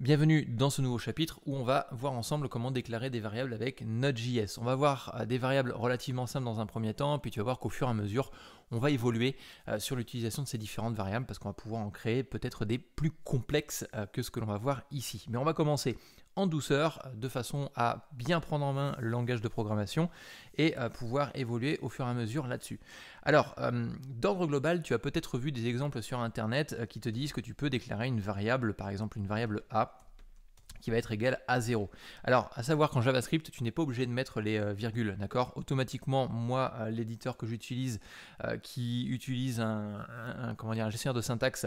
Bienvenue dans ce nouveau chapitre où on va voir ensemble comment déclarer des variables avec Node.js. On va voir euh, des variables relativement simples dans un premier temps, puis tu vas voir qu'au fur et à mesure, on va évoluer euh, sur l'utilisation de ces différentes variables parce qu'on va pouvoir en créer peut-être des plus complexes euh, que ce que l'on va voir ici. Mais on va commencer en douceur de façon à bien prendre en main le langage de programmation et à pouvoir évoluer au fur et à mesure là-dessus. Alors, euh, d'ordre global, tu as peut-être vu des exemples sur Internet euh, qui te disent que tu peux déclarer une variable, par exemple une variable A qui va être égal à 0. Alors, à savoir qu'en JavaScript, tu n'es pas obligé de mettre les euh, virgules, d'accord Automatiquement, moi, euh, l'éditeur que j'utilise, euh, qui utilise un, comment dire, gestionnaire de syntaxe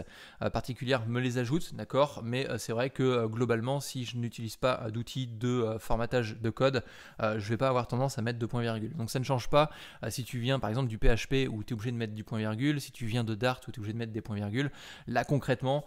particulière, me les ajoute, d'accord Mais c'est vrai que globalement, si je n'utilise pas d'outils de formatage de code, je ne vais pas avoir tendance à mettre de points-virgules. Donc ça ne change pas si tu viens, par exemple, du PHP où tu es obligé de mettre du point-virgule, si tu viens de Dart où tu es obligé de mettre des points-virgules. Là, concrètement,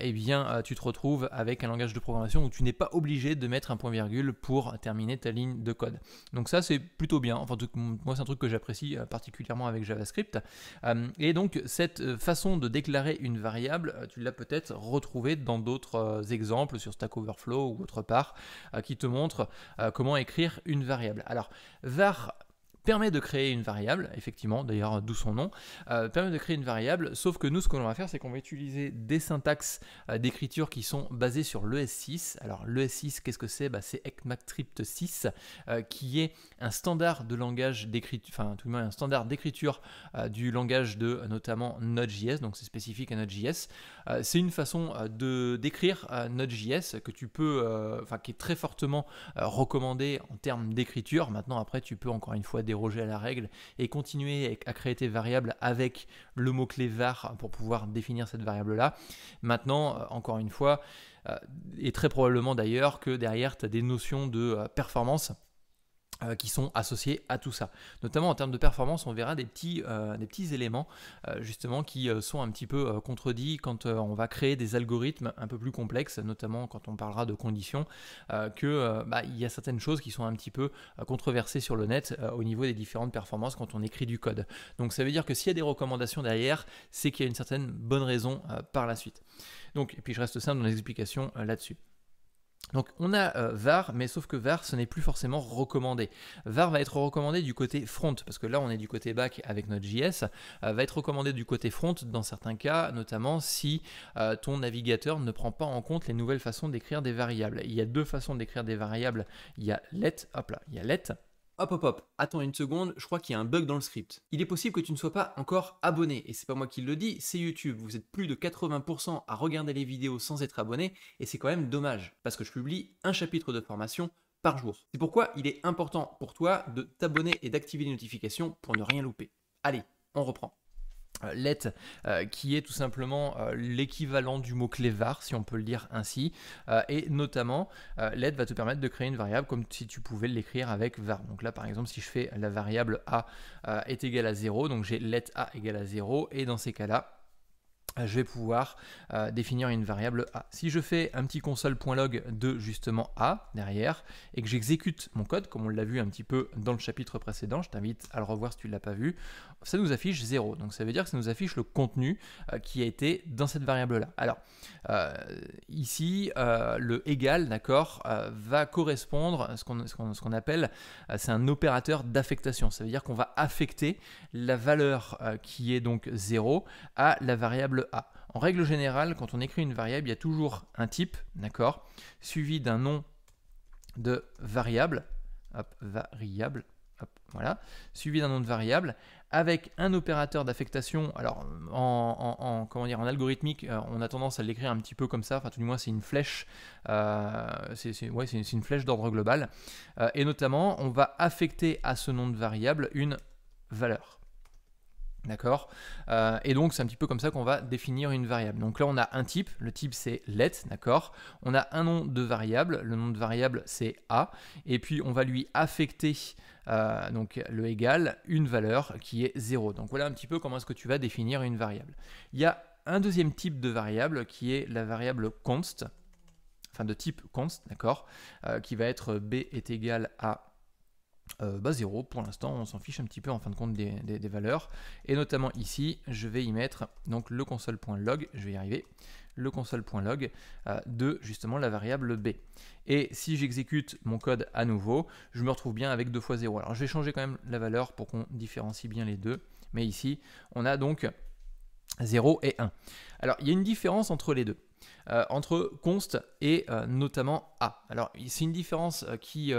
eh bien, tu te retrouves avec un langage de programmation où tu n'es pas obligé de mettre un point virgule pour terminer ta ligne de code. Donc ça c'est plutôt bien. Enfin moi c'est un truc que j'apprécie euh, particulièrement avec JavaScript. Euh, et donc cette euh, façon de déclarer une variable, tu l'as peut-être retrouvée dans d'autres exemples sur Stack Overflow ou autre part, qui te montre comment écrire une variable. Alors var permet de créer une variable, effectivement, d'ailleurs d'où son nom, euh, permet de créer une variable, sauf que nous ce que l'on va faire c'est qu'on va utiliser des syntaxes euh, d'écriture qui sont basées sur l'ES6. Alors l'ES6 qu'est-ce que c'est bah, C'est ECMAScript 6 euh, qui est un standard de langage d'écriture, enfin tout le un standard d'écriture du langage de notamment Node.js, donc c'est spécifique à Node.js. c'est une façon de d'écrire Node.js que tu peux, enfin qui est très fortement recommandée en termes d'écriture. Maintenant après tu peux encore une fois roger à la règle et continuer à créer tes variables avec le mot-clé var pour pouvoir définir cette variable-là. Maintenant, euh, encore une fois, euh, et très probablement d'ailleurs que derrière, tu as des notions de euh, performance euh, qui sont associés à tout ça. Notamment en termes de performance, on verra des petits, euh, des petits éléments euh, justement qui sont un petit peu contredits quand on va créer des algorithmes un peu plus complexes, notamment quand on parlera de conditions, que bah, y a certaines choses qui sont un petit peu controversées sur le net au niveau des différentes performances quand on écrit du code. Donc ça veut dire que s'il y a des recommandations derrière, c'est qu'il y a une certaine bonne raison par la suite. Donc, et puis je reste simple dans les explications là-dessus. Donc on a euh, VAR, mais sauf que VAR, ce n'est plus forcément recommandé. VAR va être recommandé du côté front, parce que là on est du côté back avec notre JS, euh, va être recommandé du côté front dans certains cas, notamment si euh, ton navigateur ne prend pas en compte les nouvelles façons d'écrire des variables. Il y a deux façons d'écrire des variables. Il y a let, hop là, il y a let Hop hop hop, attends une seconde, je crois qu'il y a un bug dans le script. Il est possible que tu ne sois pas encore abonné, et c'est pas moi qui le dis, c'est YouTube. Vous êtes plus de 80% à regarder les vidéos sans être abonné, et c'est quand même dommage, parce que je publie un chapitre de formation par jour. C'est pourquoi il est important pour toi de t'abonner et d'activer les notifications pour ne rien louper. Allez, on reprend let euh, qui est tout simplement euh, l'équivalent du mot-clé var si on peut le dire ainsi euh, et notamment let va te permettre de créer une variable comme si tu pouvais l'écrire avec var donc là par exemple si je fais la variable a est égale à 0 donc j'ai let a égale à 0 et dans ces cas là euh, je vais pouvoir euh, définir une variable a. Si je fais un petit console.log de justement a derrière et que j'exécute mon code, comme on l'a vu un petit peu dans le chapitre précédent, je t'invite à le revoir si tu ne l'as pas vu, ça nous affiche 0. Donc ça veut dire que ça nous affiche le contenu euh, qui a été dans cette variable-là. Alors ici, le égal, d'accord, va correspondre à ce qu'on ce qu'on appelle, c'est un opérateur d'affectation. Ça veut dire qu'on va affecter la valeur qui est donc 0 à la variable en règle générale, quand on écrit une variable, il y a toujours un type, d'accord, suivi d'un nom de variable, variable, voilà, suivi d'un nom de variable, avec un opérateur d'affectation. Alors, en, comment dire, en algorithmique, euh, on a tendance à l'écrire un petit peu comme ça, enfin, tout du moins, c'est une flèche, euh, c'est une, flèche d'ordre global. Euh, et notamment, on va affecter à ce nom de variable une valeur. D'accord euh, Et donc, c'est un petit peu comme ça qu'on va définir une variable. Donc là, on a un type. Le type, c'est let, d'accord On a un nom de variable. Le nom de variable, c'est a. Et puis, on va lui affecter euh, donc le égal, une valeur qui est 0. Donc voilà un petit peu comment est-ce que tu vas définir une variable. Il y a un deuxième type de variable qui est la variable const, enfin de type const, d'accord euh, Qui va être b est égal à 0 euh, bah, pour l'instant on s'en fiche un petit peu en fin de compte des, valeurs et notamment ici je vais y mettre donc le console.log je vais y arriver le console.log euh, de justement la variable b et si j'exécute mon code à nouveau je me retrouve bien avec 2 fois 0 alors je vais changer quand même la valeur pour qu'on différencie bien les deux mais ici on a donc 0 et 1. Alors, il y a une différence entre les deux, euh, entre const et euh, notamment A. Alors, c'est une différence euh, qui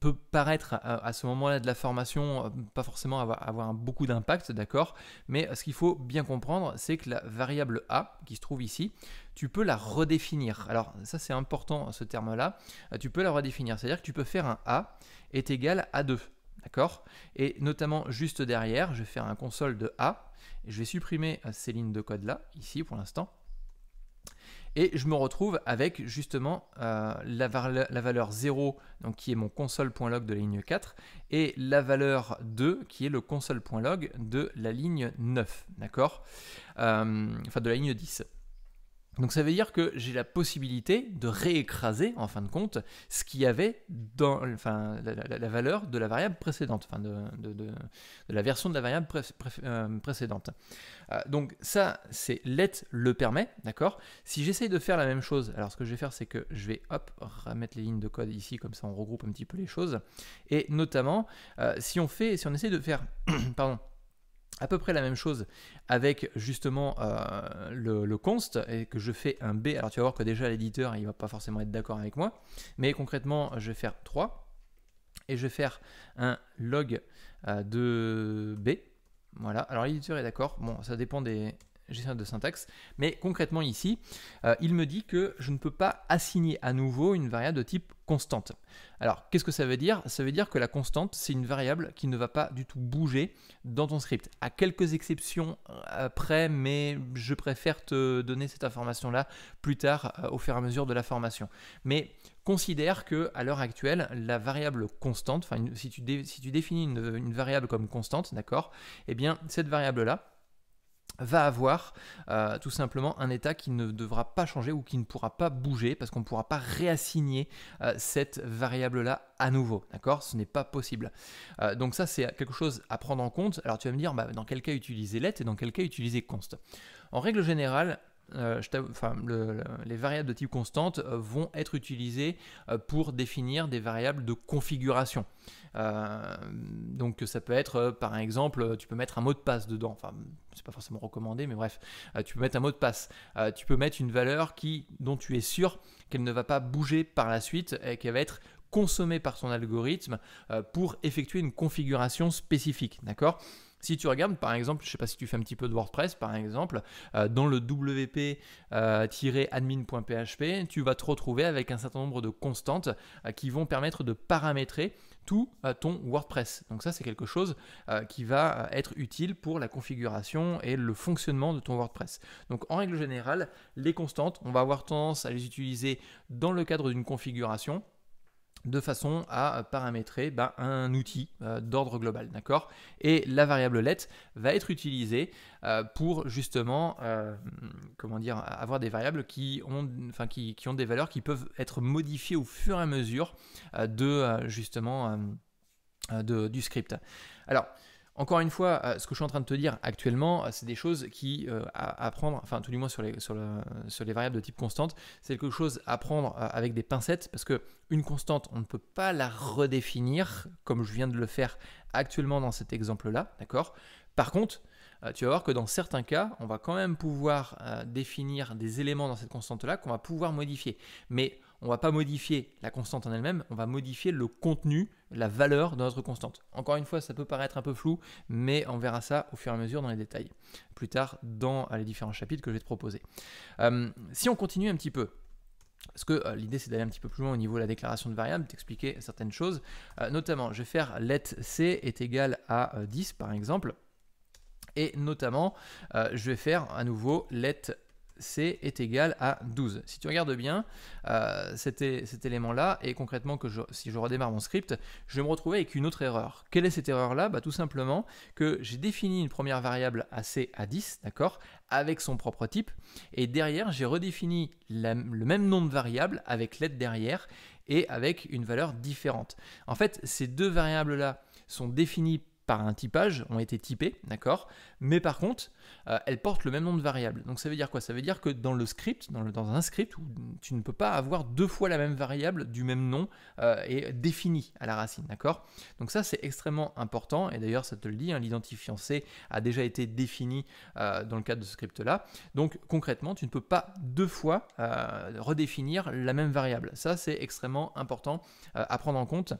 peut paraître à ce moment-là de la formation pas forcément avoir, beaucoup d'impact, d'accord Mais ce qu'il faut bien comprendre, c'est que la variable A, qui se trouve ici, tu peux la redéfinir. Alors, ça, c'est important, ce terme-là. tu peux la redéfinir, c'est-à-dire que tu peux faire un A est égal à 2. D'accord Et notamment juste derrière, je vais faire un console de A. je vais supprimer euh, ces lignes de code là, ici pour l'instant. Et je me retrouve avec justement euh, la, valeur, 0, donc qui est mon console.log de la ligne 4, et la valeur 2, qui est le console.log de la ligne 9, d'accord euh, Enfin, de la ligne 10. Donc ça veut dire que j'ai la possibilité de réécraser en fin de compte ce qu'il y avait dans la, valeur de la variable précédente, enfin de, la version de la variable euh, précédente. Euh, donc ça c'est let le permet, d'accord Si j'essaye de faire la même chose, alors ce que je vais faire c'est que je vais hop remettre les lignes de code ici comme ça on regroupe un petit peu les choses et notamment euh, si on fait si on essaie de faire pardon à peu près la même chose avec justement euh, le, const et que je fais un B. Alors tu vas voir que déjà l'éditeur il va pas forcément être d'accord avec moi, mais concrètement je vais faire 3 et je vais faire un log euh, de B. Voilà, alors l'éditeur est d'accord, bon ça dépend des, j'essaie de syntaxe. Mais concrètement ici, euh, il me dit que je ne peux pas assigner à nouveau une variable de type constante. Alors, qu'est-ce que ça veut dire Ça veut dire que la constante, c'est une variable qui ne va pas du tout bouger dans ton script. À quelques exceptions euh, après, mais je préfère te donner cette information-là plus tard euh, au fur et à mesure de la formation. Mais considère que à l'heure actuelle, la variable constante, si, tu définis une, une variable comme constante, d'accord, eh bien, cette variable-là, va avoir euh, tout simplement un état qui ne devra pas changer ou qui ne pourra pas bouger parce qu'on ne pourra pas réassigner euh, cette variable-là à nouveau. D'accord Ce n'est pas possible. Euh, donc ça, c'est quelque chose à prendre en compte. Alors tu vas me dire, bah, dans quel cas utiliser let et dans quel cas utiliser const En règle générale, euh, les variables de type constante euh, vont être utilisées euh, pour définir des variables de configuration. donc ça peut être par exemple, tu peux mettre un mot de passe dedans, enfin c'est pas forcément recommandé, mais bref, tu peux mettre un mot de passe, tu peux mettre une valeur qui, dont tu es sûr qu'elle ne va pas bouger par la suite et qu'elle va être consommée par son algorithme pour effectuer une configuration spécifique, d'accord si tu regardes, par exemple, je ne sais pas si tu fais un petit peu de WordPress, par exemple, euh, dans le wp-admin.php, euh, tu vas te retrouver avec un certain nombre de constantes euh, qui vont permettre de paramétrer tout ton WordPress. Donc ça, c'est quelque chose qui va être utile pour la configuration et le fonctionnement de ton WordPress. Donc en règle générale, les constantes, on va avoir tendance à les utiliser dans le cadre d'une configuration de façon à paramétrer bah, un outil euh, d'ordre global, d'accord Et la variable let va être utilisée euh, pour justement, euh, comment dire, avoir des variables qui ont, enfin, ont des valeurs qui peuvent être modifiées au fur et à mesure de justement du script. Alors, encore une fois, euh, ce que je suis en train de te dire actuellement, euh, c'est des choses qui euh, à, apprendre, prendre, enfin tout du moins sur les, les variables de type constante, c'est quelque chose à prendre avec des pincettes parce que une constante, on ne peut pas la redéfinir comme je viens de le faire actuellement dans cet exemple-là, d'accord Par contre, tu vas voir que dans certains cas, on va quand même pouvoir définir des éléments dans cette constante-là qu'on va pouvoir modifier. Mais on va pas modifier la constante en elle-même, on va modifier le contenu, la valeur de notre constante. Encore une fois, ça peut paraître un peu flou, mais on verra ça au fur et à mesure dans les détails, plus tard dans euh, les différents chapitres que je vais te proposer. Euh, si on continue un petit peu, parce que euh, l'idée c'est d'aller un petit peu plus loin au niveau de la déclaration de variable, d'expliquer certaines choses, notamment je vais faire let c est égal à 10 par exemple, et notamment je vais faire à nouveau let C est égal à 12. Si tu regardes bien euh, cet, élément-là, et concrètement, que si je redémarre mon script, je vais me retrouver avec une autre erreur. Quelle est cette erreur-là bah, Tout simplement que j'ai défini une première variable c à 10, d'accord Avec son propre type, et derrière, j'ai redéfini le même nombre de variables avec l'aide derrière et avec une valeur différente. En fait, ces deux variables-là sont définies par un typage, ont été typées, d'accord Mais par contre, euh, elles portent le même nom de variable. Donc ça veut dire quoi Ça veut dire que dans le script, dans, un script, tu ne peux pas avoir deux fois la même variable du même nom et euh, définie à la racine, d'accord Donc ça, c'est extrêmement important, et d'ailleurs, ça te le dit, hein, l'identifiant C a déjà été défini euh, dans le cadre de ce script-là. Donc concrètement, tu ne peux pas deux fois redéfinir la même variable. Ça, c'est extrêmement important à prendre en compte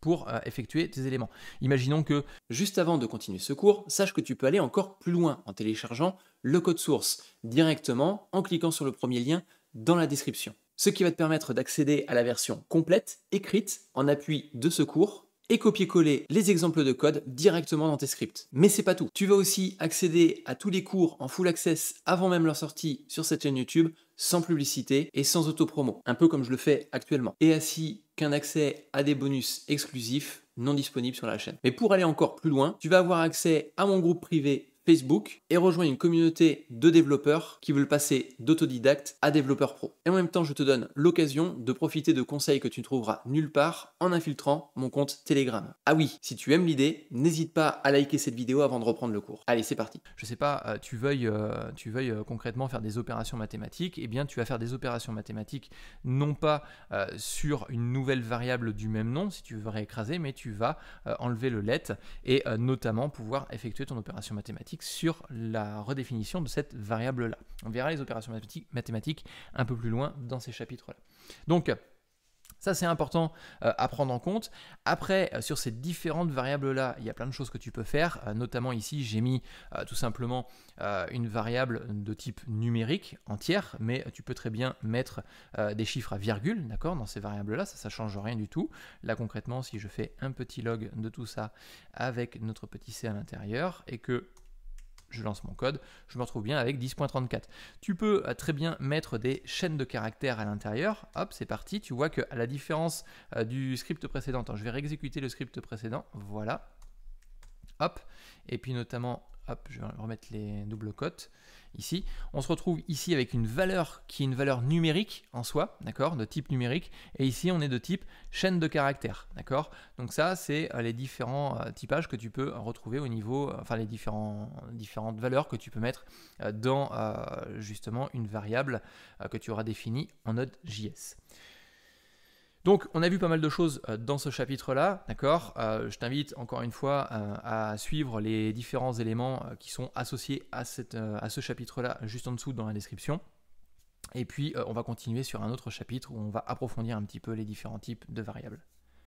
pour euh, effectuer tes éléments. Imaginons que, juste avant de continuer ce cours, sache que tu peux aller encore plus loin en téléchargeant le code source directement en cliquant sur le premier lien dans la description. Ce qui va te permettre d'accéder à la version complète, écrite, en appui de ce cours et copier-coller les exemples de code directement dans tes scripts. Mais c'est pas tout. Tu vas aussi accéder à tous les cours en full access avant même leur sortie sur cette chaîne YouTube, sans publicité et sans auto-promo. un peu comme je le fais actuellement. Et ainsi qu'un accès à des bonus exclusifs non disponibles sur la chaîne. Mais pour aller encore plus loin, tu vas avoir accès à mon groupe privé Facebook et rejoins une communauté de développeurs qui veulent passer d'autodidacte à développeur pro. Et en même temps, je te donne l'occasion de profiter de conseils que tu ne trouveras nulle part en infiltrant mon compte Telegram. Ah oui, si tu aimes l'idée, n'hésite pas à liker cette vidéo avant de reprendre le cours. Allez, c'est parti. Je sais pas, euh, tu veuilles, euh, tu veuilles euh, concrètement faire des opérations mathématiques, et eh bien tu vas faire des opérations mathématiques non pas sur une nouvelle variable du même nom si tu veux réécraser, mais tu vas enlever le let et notamment pouvoir effectuer ton opération mathématique sur la redéfinition de cette variable-là. On verra les opérations mathématiques un peu plus loin dans ces chapitres-là. Donc, ça, c'est important euh, à prendre en compte. Après, euh, sur ces différentes variables-là, il y a plein de choses que tu peux faire. Euh, notamment ici, j'ai mis tout simplement une variable de type numérique entière, mais tu peux très bien mettre des chiffres à virgule, d'accord, dans ces variables-là. Ça, ne change rien du tout. Là, concrètement, si je fais un petit log de tout ça avec notre petit c à l'intérieur et que je lance mon code, je me retrouve bien avec 10.34. Tu peux euh, très bien mettre des chaînes de caractères à l'intérieur. Hop, c'est parti. Tu vois que à la différence euh, du script précédent, je vais réexécuter le script précédent. Voilà. Hop. Et puis notamment, hop, je vais remettre les doubles cotes ici. On se retrouve ici avec une valeur qui est une valeur numérique en soi, d'accord, de type numérique. Et ici, on est de type chaîne de caractères, Donc ça, c'est euh, les différents euh, typages que tu peux retrouver au niveau, euh, enfin les différentes valeurs que tu peux mettre dans justement une variable que tu auras définie en Node.js. Donc, on a vu pas mal de choses euh, dans ce chapitre-là, d'accord euh, Je t'invite encore une fois euh, à suivre les différents éléments qui sont associés à, à ce chapitre-là juste en dessous dans la description. Et puis, on va continuer sur un autre chapitre où on va approfondir un petit peu les différents types de variables.